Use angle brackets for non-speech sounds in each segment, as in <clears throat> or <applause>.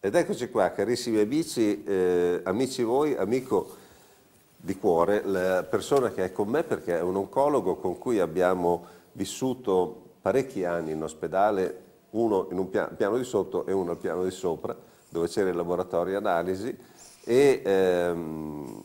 Ed eccoci qua, carissimi amici, eh, amici voi, amico di cuore, la persona che è con me perché è un oncologo con cui abbiamo vissuto parecchi anni in ospedale, uno in un piano, piano di sotto e uno al piano di sopra, dove c'era il laboratorio analisi e ehm,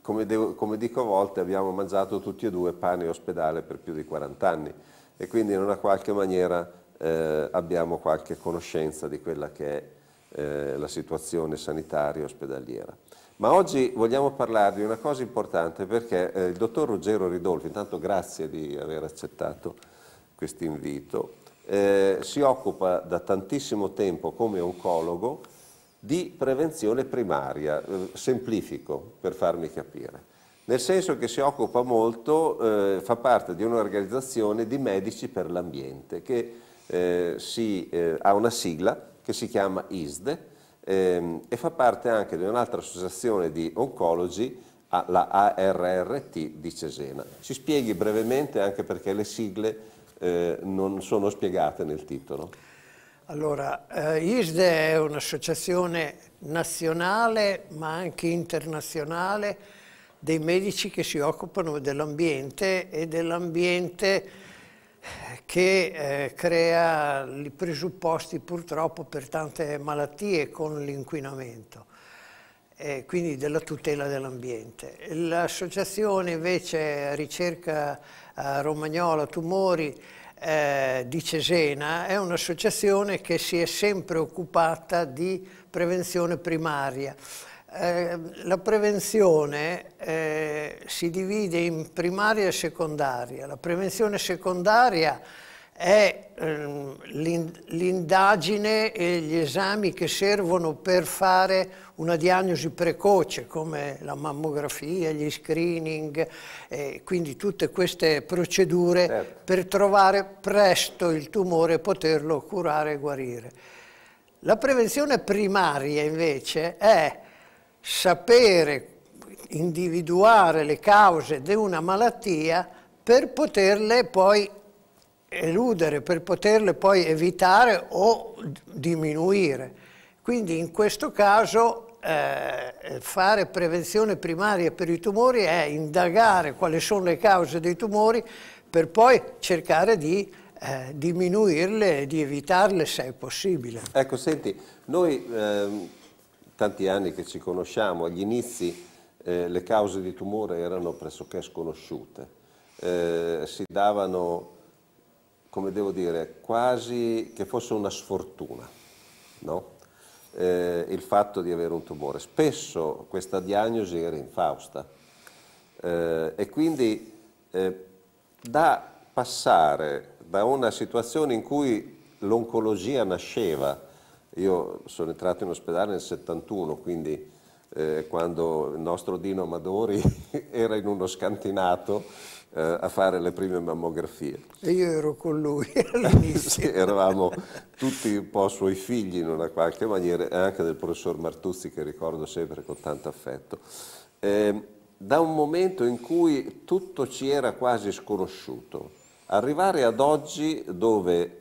come, devo, come dico a volte abbiamo mangiato tutti e due pane e ospedale per più di 40 anni e quindi in una qualche maniera eh, abbiamo qualche conoscenza di quella che è eh, la situazione sanitaria e ospedaliera. Ma oggi vogliamo parlarvi di una cosa importante perché eh, il dottor Ruggero Ridolfi, intanto grazie di aver accettato questo invito, eh, si occupa da tantissimo tempo come oncologo di prevenzione primaria, eh, semplifico per farmi capire, nel senso che si occupa molto, eh, fa parte di un'organizzazione di medici per l'ambiente che eh, si, eh, ha una sigla che si chiama ISDE ehm, e fa parte anche di un'altra associazione di oncologi, la ARRT di Cesena. Ci spieghi brevemente anche perché le sigle eh, non sono spiegate nel titolo. Allora, eh, ISDE è un'associazione nazionale ma anche internazionale dei medici che si occupano dell'ambiente e dell'ambiente che eh, crea i presupposti purtroppo per tante malattie con l'inquinamento e eh, quindi della tutela dell'ambiente. L'associazione invece Ricerca eh, Romagnola Tumori eh, di Cesena è un'associazione che si è sempre occupata di prevenzione primaria eh, la prevenzione eh, si divide in primaria e secondaria. La prevenzione secondaria è ehm, l'indagine e gli esami che servono per fare una diagnosi precoce come la mammografia, gli screening, eh, quindi tutte queste procedure certo. per trovare presto il tumore e poterlo curare e guarire. La prevenzione primaria invece è sapere individuare le cause di una malattia per poterle poi eludere, per poterle poi evitare o diminuire. Quindi in questo caso eh, fare prevenzione primaria per i tumori è indagare quali sono le cause dei tumori per poi cercare di eh, diminuirle e di evitarle se è possibile. Ecco, senti, noi ehm tanti anni che ci conosciamo, agli inizi eh, le cause di tumore erano pressoché sconosciute, eh, si davano, come devo dire, quasi che fosse una sfortuna, no? eh, il fatto di avere un tumore. Spesso questa diagnosi era infausta eh, e quindi eh, da passare da una situazione in cui l'oncologia nasceva, io sono entrato in ospedale nel 71, quindi eh, quando il nostro Dino Amadori <laughs> era in uno scantinato eh, a fare le prime mammografie. E io ero con lui <laughs> sì, eravamo tutti un po' suoi figli in una qualche maniera, e anche del professor Martuzzi che ricordo sempre con tanto affetto. Eh, da un momento in cui tutto ci era quasi sconosciuto, arrivare ad oggi dove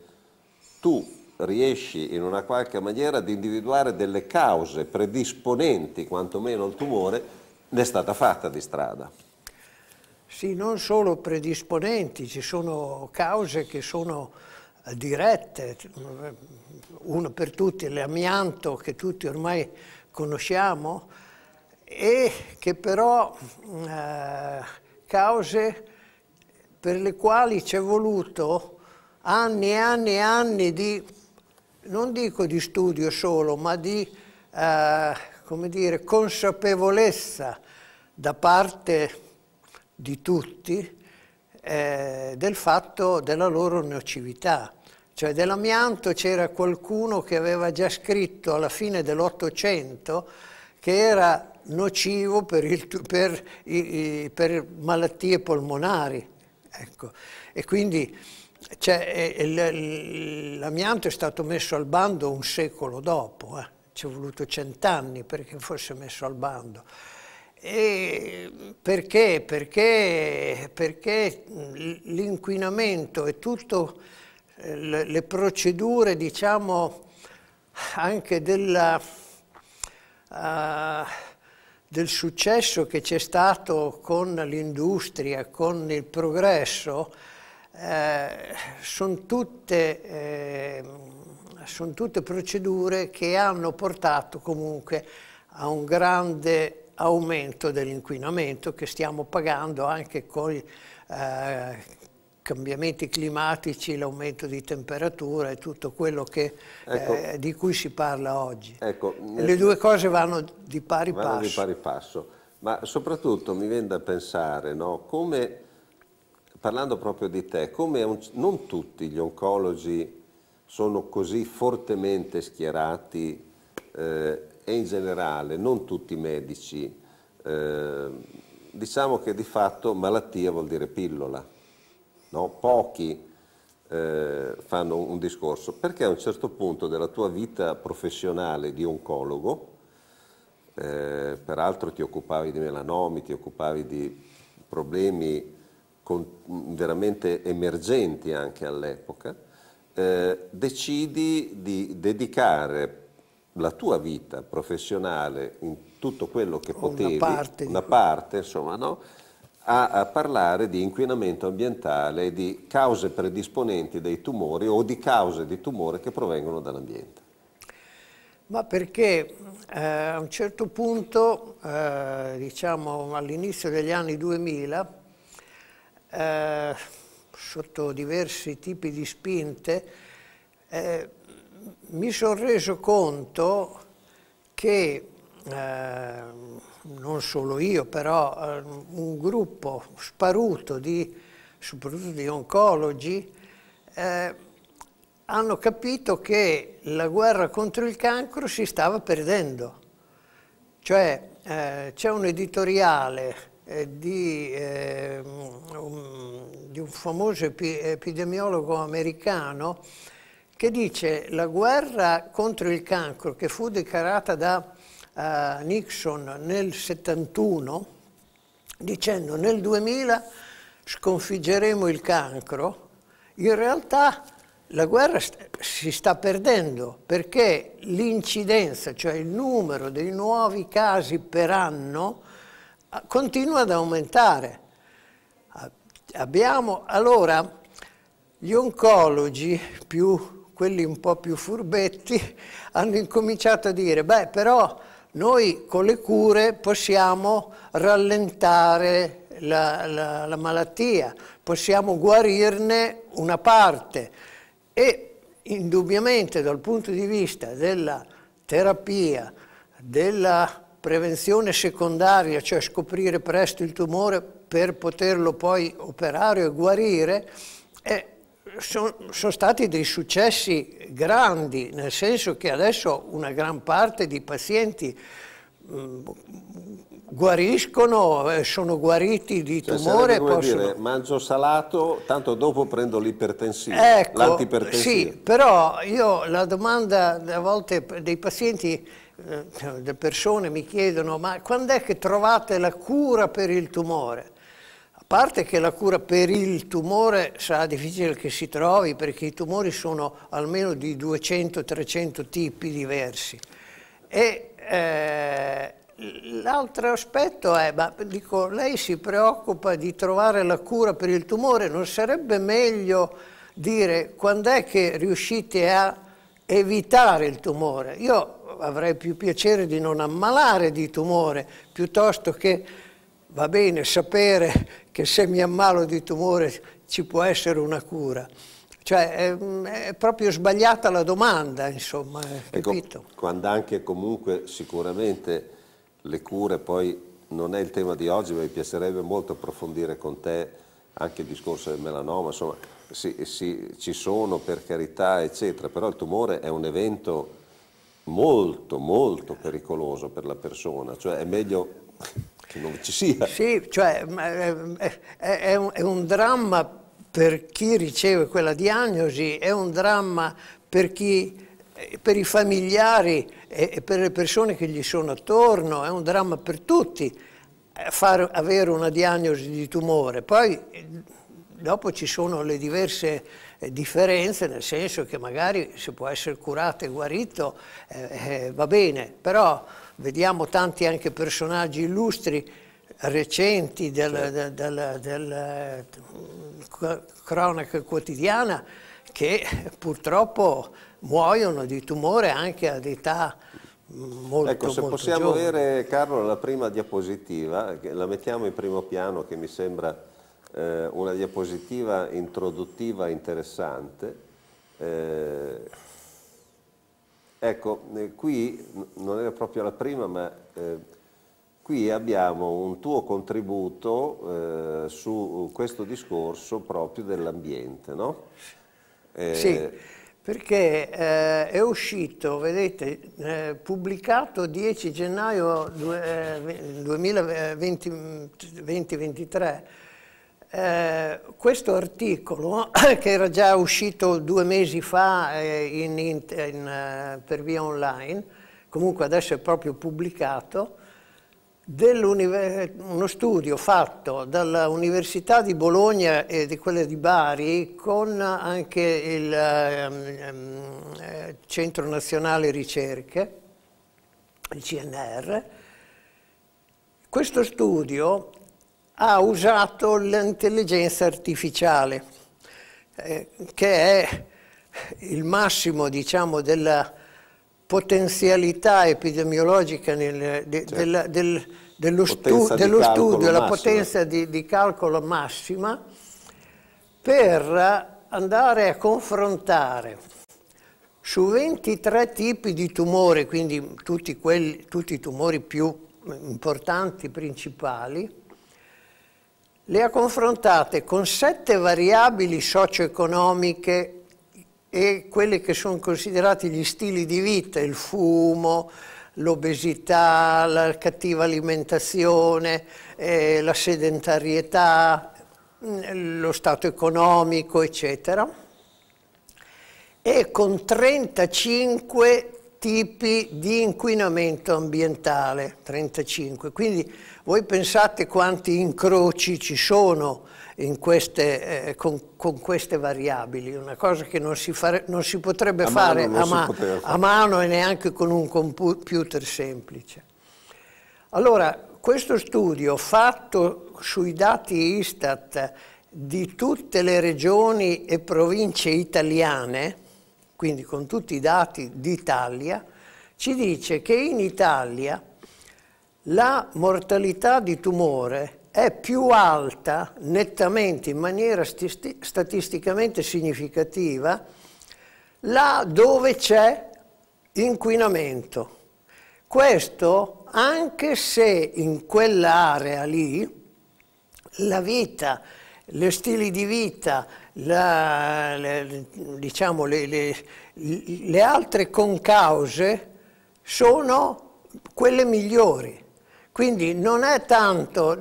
tu riesci in una qualche maniera ad individuare delle cause predisponenti quantomeno al tumore, ne è stata fatta di strada. Sì, non solo predisponenti, ci sono cause che sono eh, dirette, uno per tutti, l'amianto che tutti ormai conosciamo, e che però mm, eh, cause per le quali ci è voluto anni e anni e anni di non dico di studio solo, ma di eh, come dire, consapevolezza da parte di tutti eh, del fatto della loro nocività. Cioè dell'amianto c'era qualcuno che aveva già scritto alla fine dell'Ottocento che era nocivo per, il, per, per malattie polmonari. Ecco. E quindi cioè, l'amianto è stato messo al bando un secolo dopo, eh. ci è voluto cent'anni perché fosse messo al bando. E perché? Perché, perché l'inquinamento e tutte eh, le procedure, diciamo, anche della, uh, del successo che c'è stato con l'industria, con il progresso, eh, sono tutte, eh, son tutte procedure che hanno portato comunque a un grande aumento dell'inquinamento che stiamo pagando anche con i eh, cambiamenti climatici, l'aumento di temperatura e tutto quello che, ecco, eh, di cui si parla oggi. Ecco, Le due cose vanno di pari vanno passo. Di pari passo. Ma soprattutto mi viene da pensare no, come parlando proprio di te, come un, non tutti gli oncologi sono così fortemente schierati eh, e in generale non tutti i medici, eh, diciamo che di fatto malattia vuol dire pillola, no? pochi eh, fanno un discorso, perché a un certo punto della tua vita professionale di oncologo, eh, peraltro ti occupavi di melanomi, ti occupavi di problemi con, mm, veramente emergenti anche all'epoca, eh, decidi di dedicare la tua vita professionale in tutto quello che potevi, una parte, una parte insomma, no? a, a, parlare di inquinamento ambientale, di cause predisponenti dei tumori o di cause di tumore che provengono dall'ambiente. Ma perché eh, a un certo punto, eh, diciamo all'inizio degli anni 2000, eh, sotto diversi tipi di spinte, eh, mi sono reso conto che eh, non solo io, però eh, un gruppo sparuto di, soprattutto di oncologi, eh, hanno capito che la guerra contro il cancro si stava perdendo. Cioè eh, c'è un editoriale eh, di, eh, un, di, un, famoso epidemiologo americano che dice la guerra contro il cancro che fu dichiarata da uh, Nixon nel 71 dicendo nel 2000 sconfiggeremo il cancro, in realtà la guerra st si sta perdendo perché l'incidenza, cioè il numero dei nuovi casi per anno, Ah, continua ad aumentare. Ah, abbiamo allora gli oncologi, più, quelli un po' più furbetti, <laughs> hanno incominciato a dire, beh però noi con le cure possiamo rallentare la, la, la, malattia, possiamo guarirne una parte e indubbiamente dal punto di vista della terapia, della prevenzione secondaria, cioè scoprire presto il tumore per poterlo poi operare e guarire, eh, sono son stati dei successi grandi, nel senso che adesso una gran parte di pazienti mm, guariscono, eh, sono guariti di cioè, tumore. Come possono... dire, mangio salato, tanto dopo prendo l'ipertensione, ecco, l'antipertensivo. Sì, però io la domanda a volte dei pazienti eh, le persone mi chiedono ma quando è che trovate la cura per il tumore? A parte che la cura per il tumore sarà difficile che si trovi perché i tumori sono almeno di 200-300 tipi diversi. E eh, l'altro aspetto è, ma dico, lei si preoccupa di trovare la cura per il tumore, non sarebbe meglio dire quando è che riuscite a evitare il tumore? Io avrei più piacere di non ammalare di tumore, piuttosto che, va bene, sapere che se mi ammalo di tumore ci può essere una cura. Cioè è, è proprio sbagliata la domanda, insomma, eh, ecco, capito? Quando anche comunque sicuramente le cure poi non è il tema di oggi, ma mi piacerebbe molto approfondire con te anche il discorso del melanoma, insomma, sì, sì, ci sono per carità, eccetera, però il tumore è un evento molto, molto pericoloso per la persona, cioè è meglio <laughs> che non ci sia. Sì, cioè ehm, è un, è un dramma per chi riceve quella diagnosi, è un dramma per chi eh, per i familiari e per le persone che gli sono attorno, è un dramma per tutti eh, far, avere una diagnosi di tumore. Poi eh, dopo ci sono le diverse eh, differenze, nel senso che magari si può essere curato e guarito, eh, eh, va bene, però vediamo tanti anche personaggi illustri recenti del, certo. del, del, del eh, cronaca quotidiana che purtroppo muoiono di tumore anche ad età mm, molto Ecco, se molto possiamo giovane. avere Carlo la prima diapositiva, la mettiamo in primo piano che mi sembra eh, una diapositiva introduttiva interessante. Eh, ecco, eh, qui non era proprio la prima, ma eh, qui abbiamo un tuo contributo eh, su questo discorso proprio dell'ambiente, no? sì perché eh, è uscito, vedete, eh, pubblicato 10 gennaio 2023 eh, questo articolo, <coughs> che era già uscito due mesi fa eh, in, in, in, eh, per via online, comunque adesso è proprio pubblicato, uno studio fatto dall'Università di Bologna e di quella di Bari con anche il ehm, ehm, eh, Centro Nazionale Ricerche, il CNR. Questo studio ha usato l'intelligenza artificiale, eh, che è il massimo diciamo, della potenzialità epidemiologica nel, de, certo. della, del, dello, stu, dello studio, la potenza di, di calcolo massima, per andare a confrontare su 23 tipi di tumori, quindi tutti, quelli, tutti i tumori più importanti, principali, le ha confrontate con sette variabili socio-economiche e quelli che sono considerati gli stili di vita, il fumo, l'obesità, la cattiva alimentazione, eh, la sedentarietà, mm, lo stato economico, eccetera, e con 35 tipi di inquinamento ambientale, 35. Quindi voi pensate quanti incroci ci sono queste, eh, con, con, queste variabili, una cosa che non si, fare, non si potrebbe a fare, a, ma fare. a mano e neanche con un computer semplice. Allora, questo studio fatto sui dati Istat di tutte le regioni e province italiane, quindi con tutti i dati d'Italia, ci dice che in Italia la mortalità di tumore è più alta nettamente in maniera statisticamente significativa là dove c'è inquinamento. Questo anche se in quell'area lì la vita, gli stili di vita, la, le, diciamo, le, le, le altre concause sono quelle migliori. Quindi non è tanto,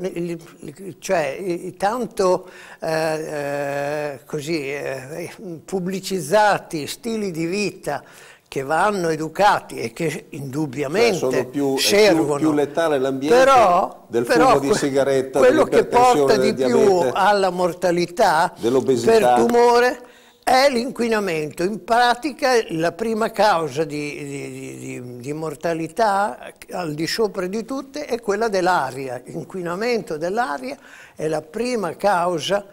cioè, tanto eh, eh, così, eh, pubblicizzati stili di vita che vanno educati e che indubbiamente cioè più, servono. È più, più letale l'ambiente però, del fumo di sigaretta, quello che porta di più alla mortalità per tumore è l'inquinamento. In pratica la prima causa di, di, di, di, mortalità al di sopra di tutte è quella dell'aria. L'inquinamento dell'aria è la prima causa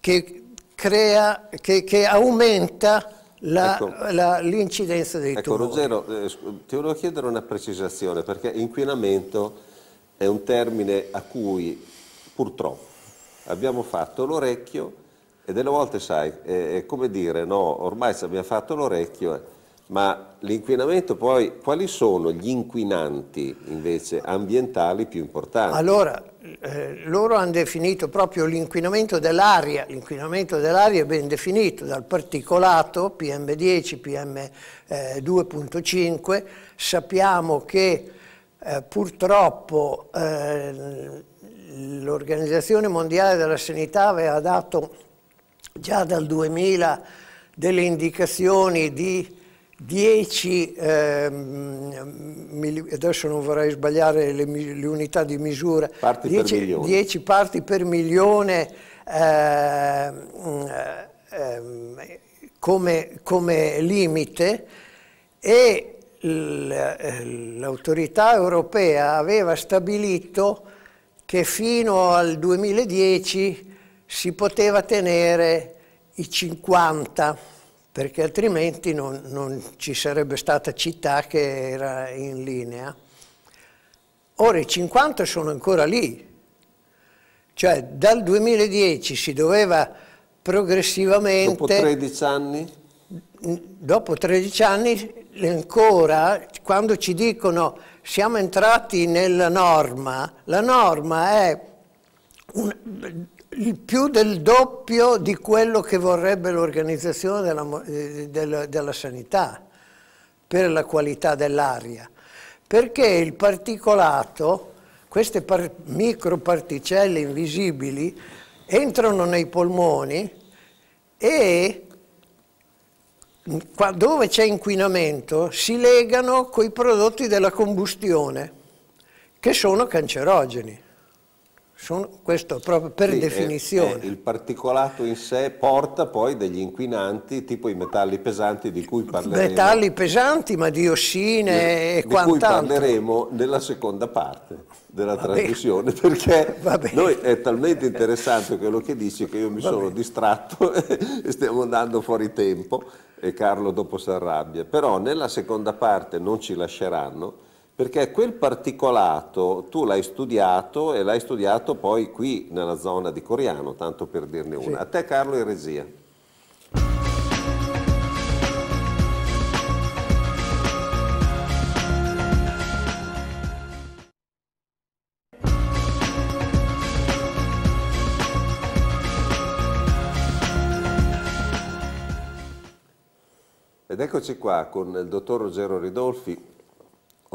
che, crea, che, che aumenta Ecco. l'incidenza ecco, dei ecco, tumori. Ruggero, eh, ti volevo chiedere una precisazione, perché inquinamento è un termine a cui purtroppo abbiamo fatto l'orecchio e delle volte, sai, è, è come dire, no, ormai ci abbiamo fatto l'orecchio eh, ma l'inquinamento poi, quali sono gli inquinanti invece ambientali più importanti? Allora, eh, loro hanno definito proprio l'inquinamento dell'aria, l'inquinamento dell'aria è ben definito dal particolato PM10, PM2.5, eh, sappiamo che eh, purtroppo eh, l'Organizzazione Mondiale della Sanità aveva dato già dal 2000 delle indicazioni di 10, ehm, adesso non vorrei sbagliare le, le unità di misura, parti 10 parti per milione ehm, ehm, come, come, limite e eh, l'autorità europea aveva stabilito che fino al 2010 si poteva tenere i 50 perché altrimenti non, non ci sarebbe stata città che era in linea. Ora i 50 sono ancora lì, cioè dal 2010 si doveva progressivamente... Dopo 13 anni? Dopo 13 anni ancora, quando ci dicono siamo entrati nella norma, la norma è un, il più del doppio di quello che vorrebbe l'organizzazione della, eh, della, della sanità per la qualità dell'aria, perché il particolato, queste par microparticelle invisibili, entrano nei polmoni e qua, dove c'è inquinamento si legano coi prodotti della combustione, che sono cancerogeni. Sono, questo proprio per sì, definizione. il particolato in sé porta poi degli inquinanti, tipo i metalli pesanti di cui parleremo. Metalli pesanti, ma diossine di, e quant'altro. Di cui parleremo nella seconda parte della trasmissione, <laughs> perché noi è talmente interessante quello che dici che io mi Vabbè. sono distratto <laughs> e stiamo andando fuori tempo e Carlo dopo si arrabbia. Però nella seconda parte non ci lasceranno perché quel particolato tu l'hai studiato e l'hai studiato poi qui nella zona di Coriano, tanto per dirne una. Sì. A te Carlo Eresia. Ed eccoci qua con il dottor Ruggero Ridolfi,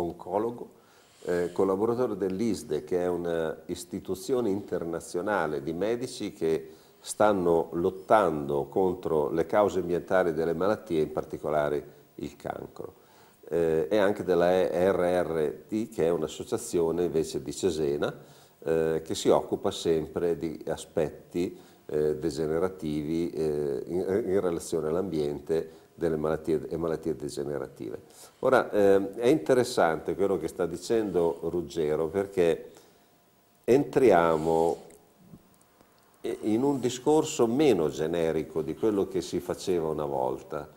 oncologo, eh, collaboratore dell'ISDE, che è un'istituzione internazionale di medici che stanno lottando contro le cause ambientali delle malattie, in particolare il cancro, eh, e anche della RRT, che è un'associazione invece di Cesena, eh, che si occupa sempre di aspetti eh, degenerativi eh, in, in relazione all'ambiente delle malattie, e malattie degenerative. Ora, eh, è interessante quello che sta dicendo Ruggero perché entriamo in un discorso meno generico di quello che si faceva una volta.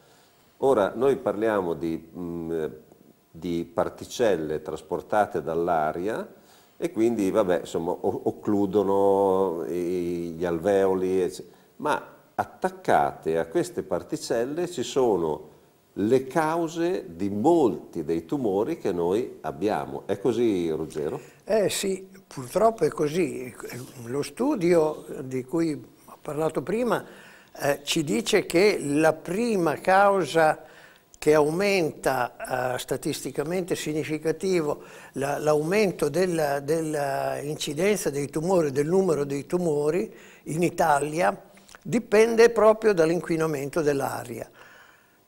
Ora, noi parliamo di, mh, mm, di particelle trasportate dall'aria, e quindi vabbè, insomma, occludono gli alveoli, eccetera. ma attaccate a queste particelle ci sono le cause di molti dei tumori che noi abbiamo. È così, Ruggero? Eh sì, purtroppo è così. Lo studio di cui ho parlato prima eh, ci dice che la prima causa che aumenta eh, statisticamente significativo l'aumento la, dell'incidenza dei tumori, del numero dei tumori in Italia dipende proprio dall'inquinamento dell'aria.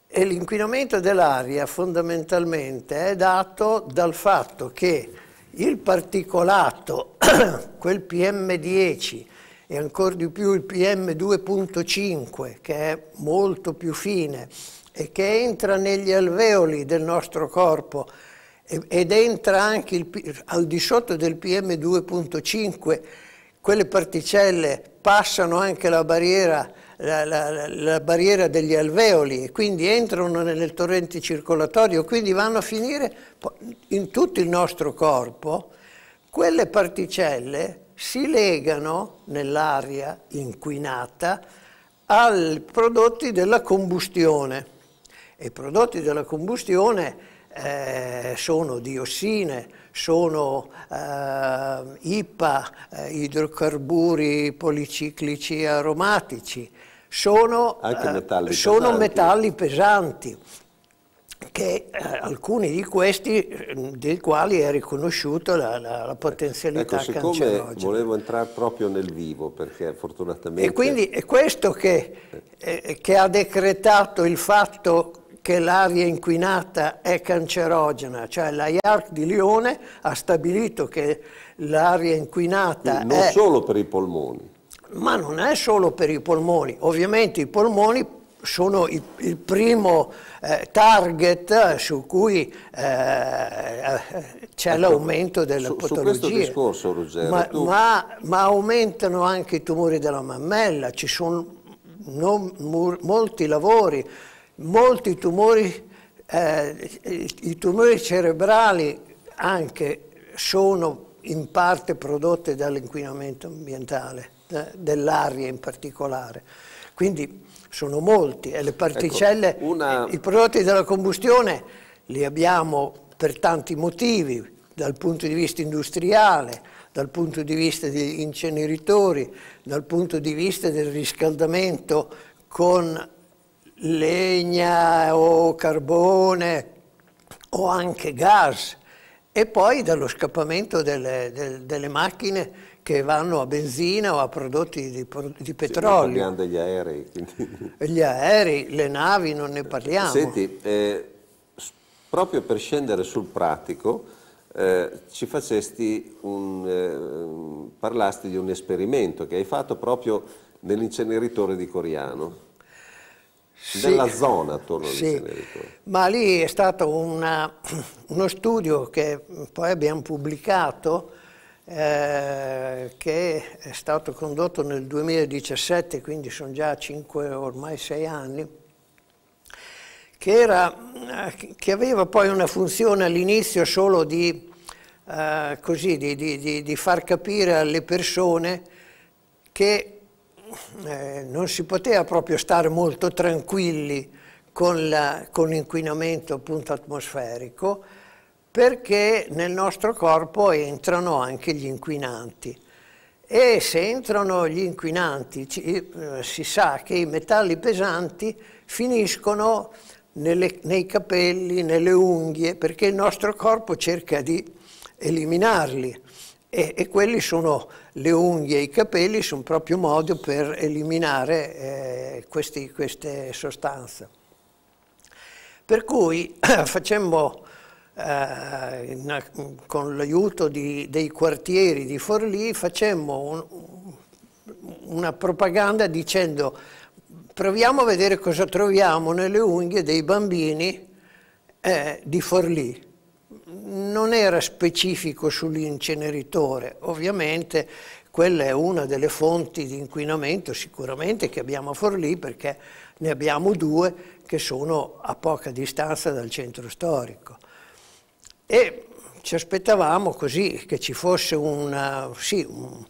E l'inquinamento dell'aria fondamentalmente è dato dal fatto che il particolato, <coughs> quel PM10 e ancora di più il PM2.5 che è molto più fine e che entra negli alveoli del nostro corpo ed entra anche il, al di sotto del PM2.5 quelle particelle passano anche la barriera, la, la, la barriera degli alveoli e quindi entrano nel torrente circolatorio, quindi vanno a finire in tutto il nostro corpo, quelle particelle si legano nell'aria inquinata ai prodotti della combustione. E I prodotti della combustione eh, sono diossine, sono eh, IPA, eh, idrocarburi policiclici aromatici, sono, eh, metalli, sono pesanti. metalli pesanti che eh, alcuni di questi, eh, dei quali è riconosciuta la, la, la, potenzialità ecco, cancerogena. volevo entrare proprio nel vivo, perché fortunatamente... E quindi è questo che, Eh, che ha decretato il fatto che l'aria inquinata è cancerogena, cioè la IARC di Lione ha stabilito che l'aria inquinata Quindi non è... solo per i polmoni. Ma non è solo per i polmoni, ovviamente i polmoni sono il, il primo eh, target su cui eh, eh c'è ecco, l'aumento delle su, patologie. Su questo discorso, Ruggero, ma, tu... ma, ma aumentano anche i tumori della mammella, ci sono non, molti lavori molti tumori, eh, i tumori cerebrali anche sono in parte prodotti dall'inquinamento ambientale, eh, dell'aria in particolare. Quindi sono molti e le ecco, particelle, ecco, una... i prodotti della combustione li abbiamo per tanti motivi, dal punto di vista industriale, dal punto di vista degli inceneritori, dal punto di vista del riscaldamento con legna o carbone o anche gas e poi dallo scappamento delle, del, delle macchine che vanno a benzina o a prodotti di, di petrolio. Sì, parliamo degli aerei. Quindi. <laughs> Gli aerei, le navi, non ne parliamo. Senti, eh, proprio per scendere sul pratico, eh, ci facesti un, eh, parlasti di un esperimento che hai fatto proprio nell'inceneritore di Coriano sì. della zona attorno sì. all'inceneritore. Ma lì è stato una, uno studio che poi abbiamo pubblicato eh, che è stato condotto nel 2017, quindi sono già 5, ormai 6 anni, che, era, eh, che, aveva poi una funzione all'inizio solo di, eh, così, di, di, di, far capire alle persone che eh, non si poteva proprio stare molto tranquilli con, l'inquinamento atmosferico perché nel nostro corpo entrano anche gli inquinanti e se entrano gli inquinanti ci, eh, si sa che i metalli pesanti finiscono nelle, nei capelli, nelle unghie perché il nostro corpo cerca di eliminarli e, e quelli sono le unghie e i capelli, sono proprio modo per eliminare eh, questi, queste sostanze. Per cui <clears throat> facemmo eh, una, con l'aiuto dei quartieri di Forlì facemmo un, una propaganda dicendo proviamo a vedere cosa troviamo nelle unghie dei bambini eh, di Forlì non era specifico sull'inceneritore, ovviamente quella è una delle fonti di inquinamento sicuramente che abbiamo a Forlì perché ne abbiamo due che sono a poca distanza dal centro storico. E ci aspettavamo così che ci fosse una, sì, un,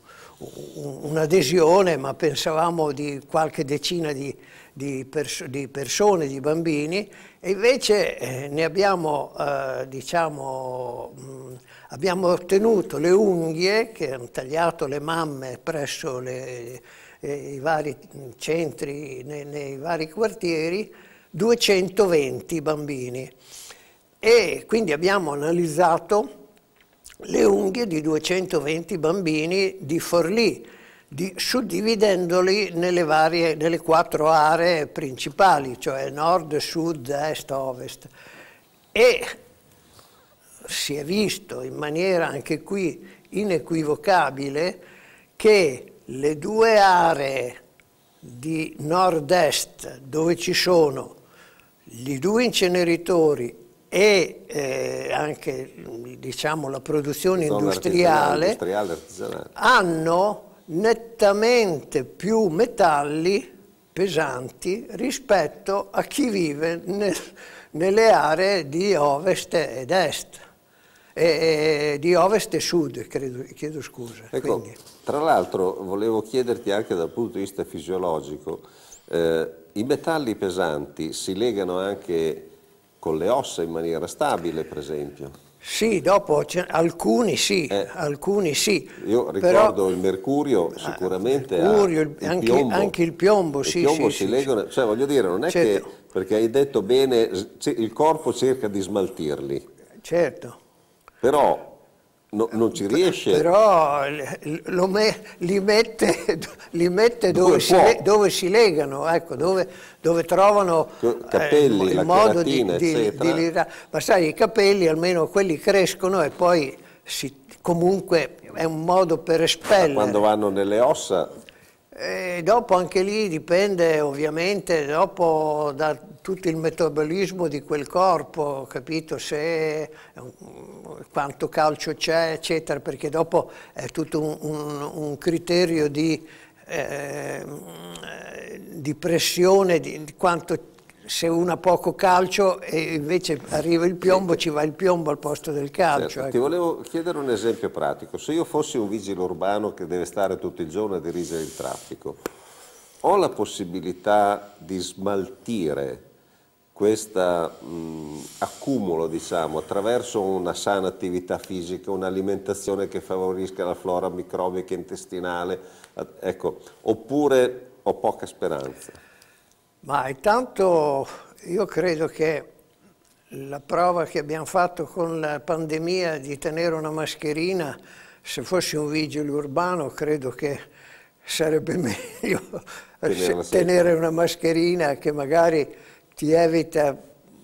un'adesione, ma pensavamo di qualche decina di, di, pers di persone, di bambini, e invece eh, ne abbiamo, eh, diciamo, mh, abbiamo ottenuto le unghie che hanno tagliato le mamme presso le, eh, i vari centri, nei, nei vari quartieri, 220 bambini. E quindi abbiamo analizzato le unghie di 220 bambini di Forlì, di, suddividendoli nelle, varie, nelle quattro aree principali, cioè nord, sud, est, ovest. E si è visto in maniera anche qui inequivocabile che le due aree di nord-est dove ci sono gli due inceneritori e eh, anche diciamo, la produzione la industriale, industriale, industriale hanno nettamente più metalli pesanti rispetto a chi vive nel, nelle aree di ovest ed est, e, e, di ovest e sud, credo, chiedo scusa. Ecco, tra l'altro volevo chiederti anche dal punto di vista fisiologico, eh, i metalli pesanti si legano anche con le ossa in maniera stabile, per esempio. Sì, dopo alcuni sì, eh, alcuni sì. Io ricordo però, il mercurio ah, sicuramente. Mercurio, il, il anche, anche, il piombo, sì. Il piombo sì, si sì, legano, sì. cioè voglio dire, non è certo. che, perché hai detto bene, il corpo cerca di smaltirli. Certo. Però No, non ci riesce. Però me, li mette, li mette dove, dove, si dove, si, legano, ecco, dove, dove, trovano eh, capelli, eh, il modo di, di, di, Ma sai, i capelli almeno quelli crescono e poi si, comunque è un modo per espellere. Ma quando vanno nelle ossa e dopo anche lì dipende ovviamente dopo da tutto il metabolismo di quel corpo, capito? Se, quanto calcio c'è, eccetera, perché dopo è tutto un, un, un criterio di, eh, di pressione, di, di quanto se uno ha poco calcio e invece arriva il piombo, ci va il piombo al posto del calcio. Certo, ecco. Ti volevo chiedere un esempio pratico. Se io fossi un vigile urbano che deve stare tutto il giorno a dirigere il traffico, ho la possibilità di smaltire questo mm, accumulo diciamo, attraverso una sana attività fisica, un'alimentazione che favorisca la flora microbica intestinale, eh, ecco, oppure ho poca speranza? Ma intanto io credo che la prova che abbiamo fatto con la pandemia di tenere una mascherina, se fossi un vigile urbano credo che sarebbe <laughs> meglio tenere, tenere una mascherina che magari ti evita,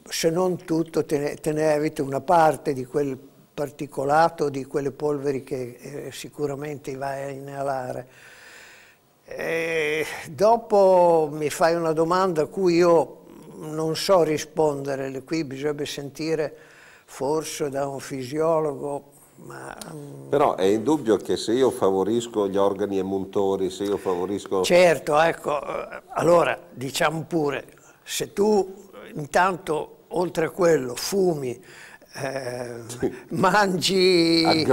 se non tutto, te ne, te ne evita una parte di quel particolato, di quelle polveri che eh, sicuramente vai a inalare. E eh, dopo mi fai una domanda a cui io non so rispondere, qui bisognerebbe sentire forse da un fisiologo. Ma, mm, Però è indubbio che se io favorisco gli organi emuntori, se io favorisco... Certo, ecco, eh, allora diciamo pure, se tu intanto oltre a quello fumi, eh, mangi eh,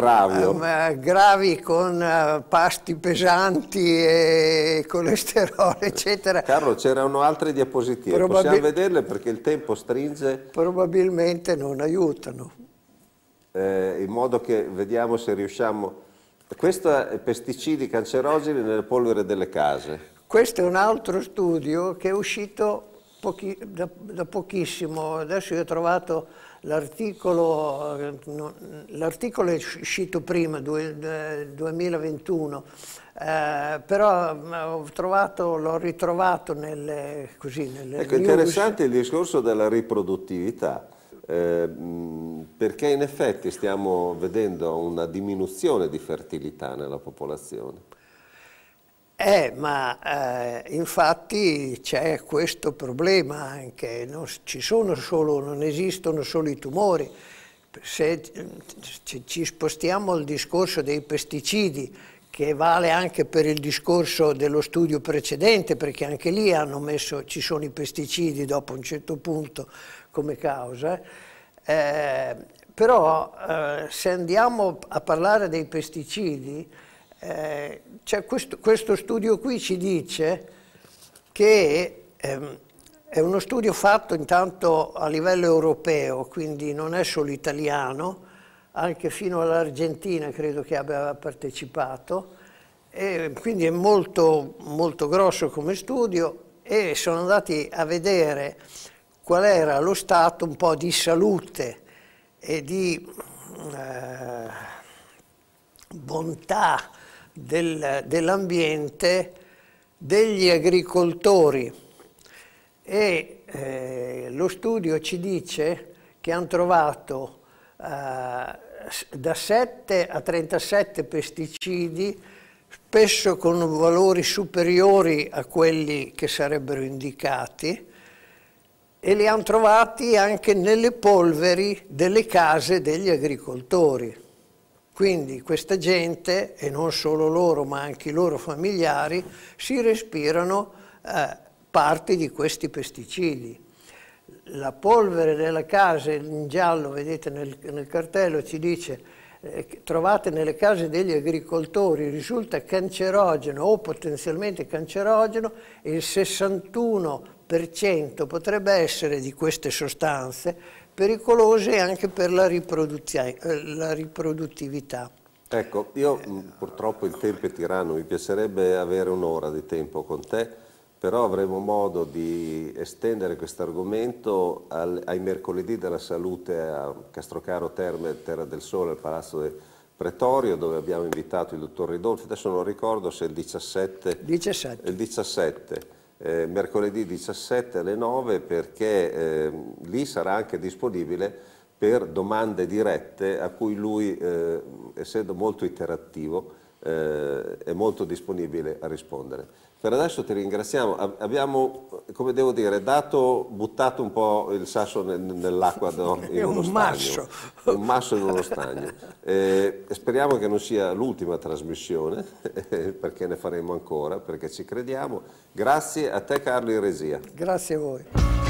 gravi con eh, pasti pesanti e colesterolo eccetera Carlo c'erano altre diapositive Probabil possiamo vederle perché il tempo stringe probabilmente non aiutano in modo che vediamo se riusciamo questo è pesticidi cancerogeni nelle polvere delle case questo è un altro studio che è uscito pochi da, da pochissimo adesso io ho trovato L'articolo è uscito prima, 2021, eh, però mm, l'ho ritrovato nelle, così, nelle Ecco, news. interessante il discorso della riproduttività, eh, mm, perché in effetti stiamo vedendo una diminuzione di fertilità nella popolazione. Eh, ma eh, infatti c'è questo problema anche, non, solo, non, esistono solo i tumori, se ci spostiamo al discorso dei pesticidi, che vale anche per il discorso dello studio precedente, perché anche lì hanno messo, ci sono i pesticidi dopo un certo punto come causa, eh, però eh, se andiamo a parlare dei pesticidi, cioè questo, questo, studio qui ci dice che ehm, è uno studio fatto intanto a livello europeo, quindi non è solo italiano, anche fino all'Argentina credo che abbia partecipato, e quindi è molto, molto grosso come studio e sono andati a vedere qual era lo stato un po' di salute e di eh, bontà del, dell'ambiente degli agricoltori e eh, lo studio ci dice che hanno trovato eh, da 7 a 37 pesticidi spesso con valori superiori a quelli che sarebbero indicati e li hanno trovati anche nelle polveri delle case degli agricoltori. Quindi questa gente, e non solo loro, ma anche i loro familiari, si respirano eh, parte di questi pesticidi. La polvere della casa, in giallo, vedete nel, nel cartello, ci dice eh, trovate nelle case degli agricoltori risulta cancerogeno o potenzialmente cancerogeno e il 61% potrebbe essere di queste sostanze pericolose anche per la, eh, la riproduttività. Ecco, io mm, purtroppo il tempo è tiranno, mi piacerebbe avere un'ora di tempo con te, però avremo modo di estendere questo argomento ai mercoledì della salute a Castrocaro Terme, Terra del Sole, al Palazzo del Pretorio, dove abbiamo invitato il dottor Ridolfi, adesso non ricordo se è il 17. 17. Il 17 eh, mercoledì 17 alle 9 perché eh, lì sarà anche disponibile per domande dirette a cui lui, eh, essendo molto interattivo, eh, è molto disponibile a rispondere. Per adesso ti ringraziamo. Abbiamo, come devo dire, dato, buttato un po' il sasso nel, nell'acqua no? <laughs> in uno un stagno. Masso. Un masso in uno stagno. <laughs> Eh, speriamo che non sia l'ultima trasmissione, <laughs> perché ne faremo ancora, perché ci crediamo. Grazie a te Carlo in regia. Grazie a voi.